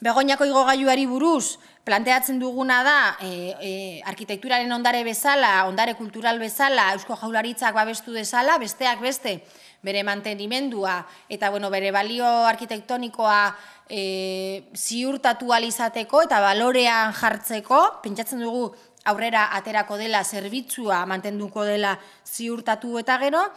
Begoñako igogailuari buruz planteatzen duguna da e, e, arkitekturaren ondare bezala, ondare kultural bezala, Eusko Jaularitzak babestu dezala, besteak beste bere mantenimendua eta bueno, bere balio arkitektonikoa e, ziurtatu alizateko eta balorean jartzeko, pentsatzen dugu aurrera aterako dela zerbitzua mantenduko dela ziurtatu eta gero,